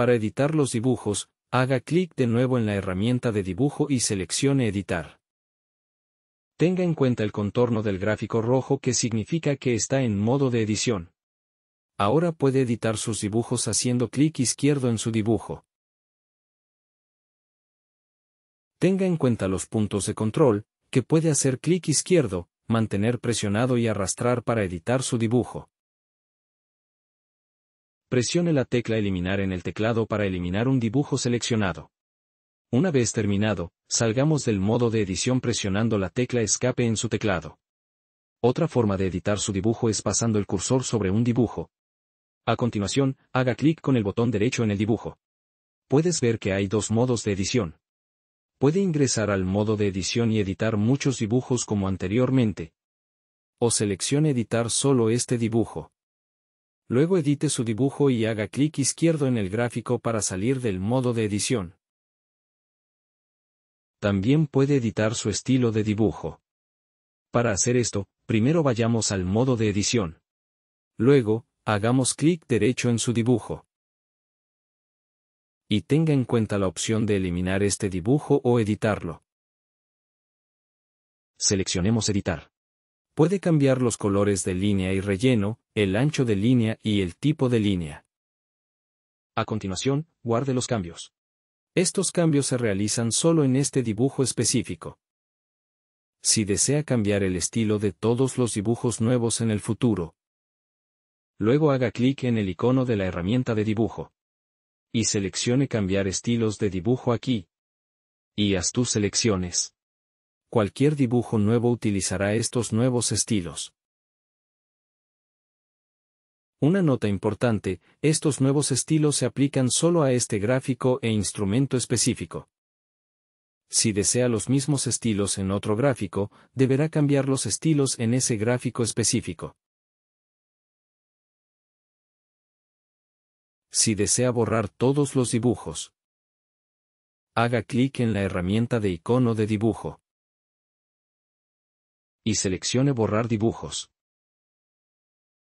Para editar los dibujos, haga clic de nuevo en la herramienta de dibujo y seleccione Editar. Tenga en cuenta el contorno del gráfico rojo que significa que está en modo de edición. Ahora puede editar sus dibujos haciendo clic izquierdo en su dibujo. Tenga en cuenta los puntos de control, que puede hacer clic izquierdo, mantener presionado y arrastrar para editar su dibujo presione la tecla Eliminar en el teclado para eliminar un dibujo seleccionado. Una vez terminado, salgamos del modo de edición presionando la tecla Escape en su teclado. Otra forma de editar su dibujo es pasando el cursor sobre un dibujo. A continuación, haga clic con el botón derecho en el dibujo. Puedes ver que hay dos modos de edición. Puede ingresar al modo de edición y editar muchos dibujos como anteriormente. O seleccione editar solo este dibujo. Luego edite su dibujo y haga clic izquierdo en el gráfico para salir del modo de edición. También puede editar su estilo de dibujo. Para hacer esto, primero vayamos al modo de edición. Luego, hagamos clic derecho en su dibujo. Y tenga en cuenta la opción de eliminar este dibujo o editarlo. Seleccionemos editar. Puede cambiar los colores de línea y relleno, el ancho de línea y el tipo de línea. A continuación, guarde los cambios. Estos cambios se realizan solo en este dibujo específico. Si desea cambiar el estilo de todos los dibujos nuevos en el futuro, luego haga clic en el icono de la herramienta de dibujo. Y seleccione Cambiar estilos de dibujo aquí. Y haz tus selecciones. Cualquier dibujo nuevo utilizará estos nuevos estilos. Una nota importante, estos nuevos estilos se aplican solo a este gráfico e instrumento específico. Si desea los mismos estilos en otro gráfico, deberá cambiar los estilos en ese gráfico específico. Si desea borrar todos los dibujos, haga clic en la herramienta de icono de dibujo y seleccione borrar dibujos.